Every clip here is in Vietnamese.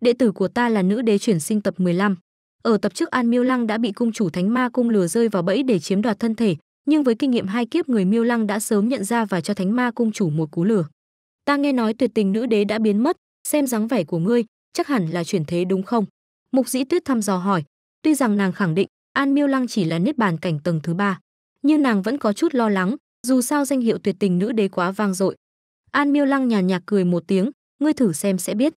đệ tử của ta là nữ đế chuyển sinh tập 15. Ở tập trước An Miêu Lăng đã bị cung chủ Thánh Ma cung lừa rơi vào bẫy để chiếm đoạt thân thể, nhưng với kinh nghiệm hai kiếp người Miêu Lăng đã sớm nhận ra và cho Thánh Ma cung chủ một cú lừa. Ta nghe nói tuyệt tình nữ đế đã biến mất, xem dáng vẻ của ngươi, chắc hẳn là chuyển thế đúng không? Mục Dĩ Tuyết thăm dò hỏi, tuy rằng nàng khẳng định An Miêu Lăng chỉ là niết bàn cảnh tầng thứ ba, nhưng nàng vẫn có chút lo lắng, dù sao danh hiệu tuyệt tình nữ đế quá vang dội. An Miêu Lăng nhàn nhạt cười một tiếng, ngươi thử xem sẽ biết.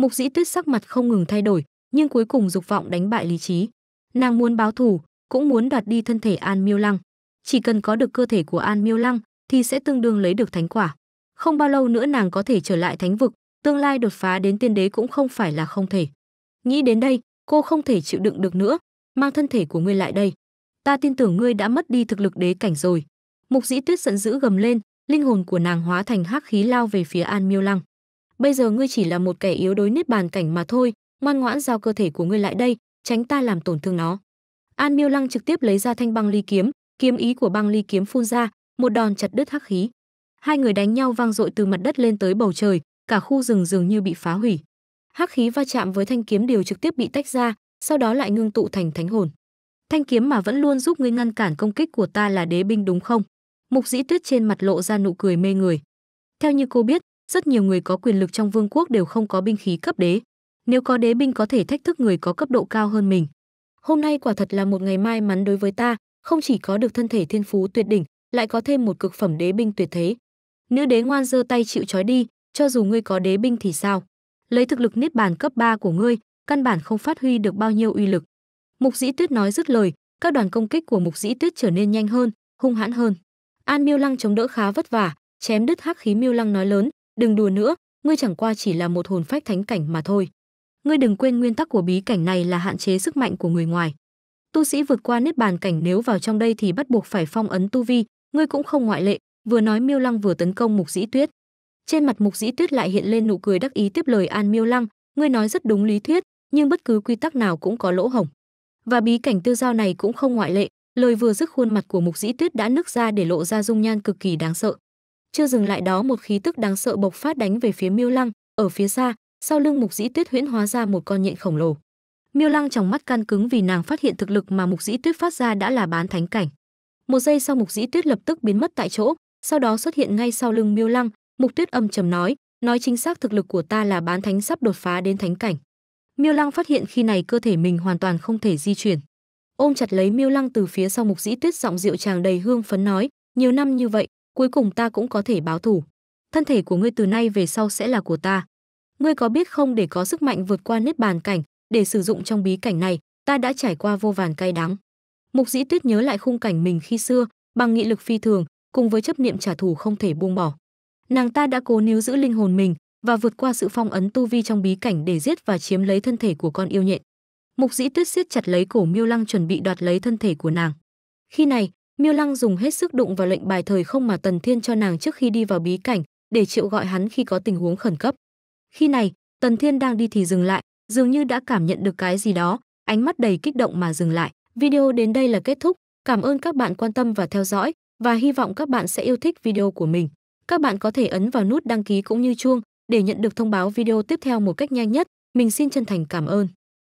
Mục Dĩ Tuyết sắc mặt không ngừng thay đổi, nhưng cuối cùng dục vọng đánh bại lý trí. Nàng muốn báo thù, cũng muốn đoạt đi thân thể An Miêu Lăng. Chỉ cần có được cơ thể của An Miêu Lăng thì sẽ tương đương lấy được thánh quả. Không bao lâu nữa nàng có thể trở lại thánh vực, tương lai đột phá đến tiên đế cũng không phải là không thể. Nghĩ đến đây, cô không thể chịu đựng được nữa, mang thân thể của ngươi lại đây. Ta tin tưởng ngươi đã mất đi thực lực đế cảnh rồi. Mục Dĩ Tuyết giận dữ gầm lên, linh hồn của nàng hóa thành hắc khí lao về phía An Miêu Lăng bây giờ ngươi chỉ là một kẻ yếu đối nết bàn cảnh mà thôi ngoan ngoãn giao cơ thể của ngươi lại đây tránh ta làm tổn thương nó an miêu lăng trực tiếp lấy ra thanh băng ly kiếm kiếm ý của băng ly kiếm phun ra một đòn chặt đứt hắc khí hai người đánh nhau vang dội từ mặt đất lên tới bầu trời cả khu rừng dường như bị phá hủy hắc khí va chạm với thanh kiếm đều trực tiếp bị tách ra sau đó lại ngưng tụ thành thánh hồn thanh kiếm mà vẫn luôn giúp ngươi ngăn cản công kích của ta là đế binh đúng không mục dĩ tuyết trên mặt lộ ra nụ cười mê người theo như cô biết rất nhiều người có quyền lực trong vương quốc đều không có binh khí cấp đế. Nếu có đế binh có thể thách thức người có cấp độ cao hơn mình. Hôm nay quả thật là một ngày may mắn đối với ta, không chỉ có được thân thể thiên phú tuyệt đỉnh, lại có thêm một cực phẩm đế binh tuyệt thế. Nữ đế ngoan giơ tay chịu trói đi, cho dù ngươi có đế binh thì sao? Lấy thực lực niết bàn cấp 3 của ngươi, căn bản không phát huy được bao nhiêu uy lực. Mục Dĩ Tuyết nói dứt lời, các đoàn công kích của Mục Dĩ Tuyết trở nên nhanh hơn, hung hãn hơn. An Miêu Lăng chống đỡ khá vất vả, chém đứt hắc khí Miêu Lăng nói lớn, Đừng đùa nữa, ngươi chẳng qua chỉ là một hồn phách thánh cảnh mà thôi. Ngươi đừng quên nguyên tắc của bí cảnh này là hạn chế sức mạnh của người ngoài. Tu sĩ vượt qua nếp bàn cảnh nếu vào trong đây thì bắt buộc phải phong ấn tu vi, ngươi cũng không ngoại lệ, vừa nói Miêu Lăng vừa tấn công Mục Dĩ Tuyết. Trên mặt Mục Dĩ Tuyết lại hiện lên nụ cười đắc ý tiếp lời An Miêu Lăng, ngươi nói rất đúng lý thuyết, nhưng bất cứ quy tắc nào cũng có lỗ hổng. Và bí cảnh tiêu giao này cũng không ngoại lệ, lời vừa dứt khuôn mặt của Mục Dĩ Tuyết đã nứt ra để lộ ra dung nhan cực kỳ đáng sợ. Chưa dừng lại đó một khí tức đáng sợ bộc phát đánh về phía Miêu Lăng, ở phía xa, sau lưng Mục Dĩ Tuyết huyễn hóa ra một con nhện khổng lồ. Miêu Lăng trong mắt căn cứng vì nàng phát hiện thực lực mà Mục Dĩ Tuyết phát ra đã là bán thánh cảnh. Một giây sau Mục Dĩ Tuyết lập tức biến mất tại chỗ, sau đó xuất hiện ngay sau lưng Miêu Lăng, Mục Tuyết âm trầm nói, nói chính xác thực lực của ta là bán thánh sắp đột phá đến thánh cảnh. Miêu Lăng phát hiện khi này cơ thể mình hoàn toàn không thể di chuyển. Ôm chặt lấy Miêu Lăng từ phía sau Mục Dĩ Tuyết giọng rượu tràng đầy hương phấn nói, nhiều năm như vậy, cuối cùng ta cũng có thể báo thủ. Thân thể của ngươi từ nay về sau sẽ là của ta. Ngươi có biết không để có sức mạnh vượt qua nếp bàn cảnh, để sử dụng trong bí cảnh này, ta đã trải qua vô vàn cay đắng. Mục Dĩ Tuyết nhớ lại khung cảnh mình khi xưa, bằng nghị lực phi thường, cùng với chấp niệm trả thù không thể buông bỏ. Nàng ta đã cố níu giữ linh hồn mình và vượt qua sự phong ấn tu vi trong bí cảnh để giết và chiếm lấy thân thể của con yêu nhện. Mục Dĩ Tuyết siết chặt lấy cổ Miêu Lăng chuẩn bị đoạt lấy thân thể của nàng. Khi này, Miêu Lăng dùng hết sức đụng vào lệnh bài thời không mà Tần Thiên cho nàng trước khi đi vào bí cảnh, để triệu gọi hắn khi có tình huống khẩn cấp. Khi này, Tần Thiên đang đi thì dừng lại, dường như đã cảm nhận được cái gì đó, ánh mắt đầy kích động mà dừng lại. Video đến đây là kết thúc, cảm ơn các bạn quan tâm và theo dõi và hy vọng các bạn sẽ yêu thích video của mình. Các bạn có thể ấn vào nút đăng ký cũng như chuông để nhận được thông báo video tiếp theo một cách nhanh nhất. Mình xin chân thành cảm ơn.